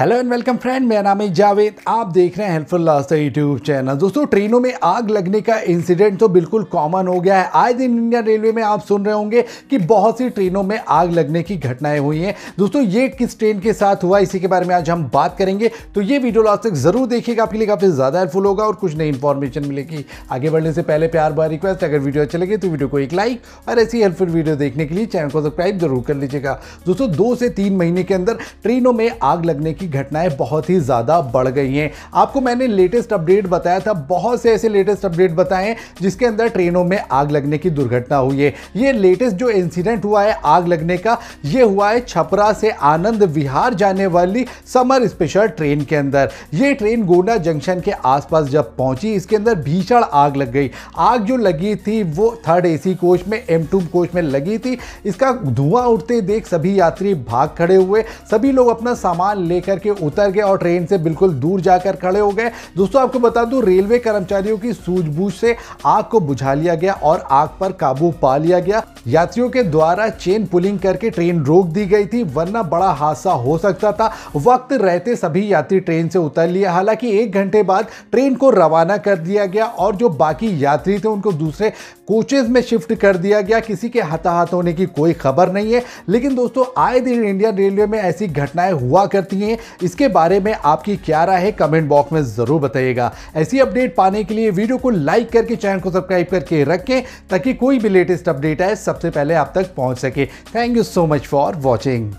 hello and welcome friend मेरा नाम है जावेद आप देख रहे हैं हेल्पफुल लास्ट यूट्यूब चैनल दोस्तों ट्रेनों में आग लगने का इंसिडेंट तो बिल्कुल कॉमन हो गया है आए दिन इंडियन रेलवे में आप सुन रहे होंगे कि बहुत सी ट्रेनों में आग लगने की घटनाएं हुई हैं दोस्तों ये किस ट्रेन के साथ हुआ इसी के बारे में आज हम बात करेंगे तो ये वीडियो लास्ट तक जरूर देखिएगा आपके लिए काफ़ी ज़्यादा हेल्पफुल होगा और कुछ नई इन्फॉर्मेशन मिलेगी आगे बढ़ने से पहले प्यार बार रिक्वेस्ट अगर वीडियो अच्छी लगे तो वीडियो को एक लाइक और ऐसी हेल्पफुल वीडियो देखने के लिए चैनल को सब्सक्राइब जरूर कर लीजिएगा दोस्तों दो से तीन महीने के अंदर ट्रेनों में आग लगने की घटनाएं बहुत ही ज़्यादा बढ़ गई हैं आपको मैंने लेटेस्ट अपडेट बताया था बहुत से ऐसे लेटेस्ट अपडेट बताएं जिसके अंदर ट्रेनों में आग लगने की दुर्घटना हुई है ये लेटेस्ट जो इंसिडेंट हुआ है आग लगने का ये हुआ है छपरा से आनंद विहार जाने वाली समर स्पेशल ट्रेन के अंदर ये ट्रेन गोंडा जंक्शन के आसपास जब पहुंची इसके अंदर भीषण आग लग गई आग जो लगी थी वो थर्ड एसी कोच में एम कोच में लगी थी इसका धुआं उठते देख सभी यात्री भाग खड़े हुए सभी लोग अपना सामान लेकर करके उतर गए और ट्रेन से बिल्कुल दूर जाकर खड़े हो गए दोस्तों आपको बता दूं रेलवे कर्मचारियों की सूझबूझ से आग को बुझा लिया गया और आग पर काबू पा लिया गया यात्रियों के द्वारा चेन पुलिंग करके ट्रेन रोक दी गई थी वरना बड़ा हादसा हो सकता था वक्त रहते सभी यात्री ट्रेन से उतर लिए हालांकि एक घंटे बाद ट्रेन को रवाना कर दिया गया और जो बाकी यात्री थे उनको दूसरे कोचेज में शिफ्ट कर दिया गया किसी के हताहत होने की कोई खबर नहीं है लेकिन दोस्तों आए दिन इंडियन रेलवे में ऐसी घटनाएं हुआ करती हैं इसके बारे में आपकी क्या राय है कमेंट बॉक्स में ज़रूर बताइएगा ऐसी अपडेट पाने के लिए वीडियो को लाइक करके चैनल को सब्सक्राइब करके रखें ताकि कोई भी लेटेस्ट अपडेट आए सबसे पहले आप तक पहुंच सके thank you so much for watching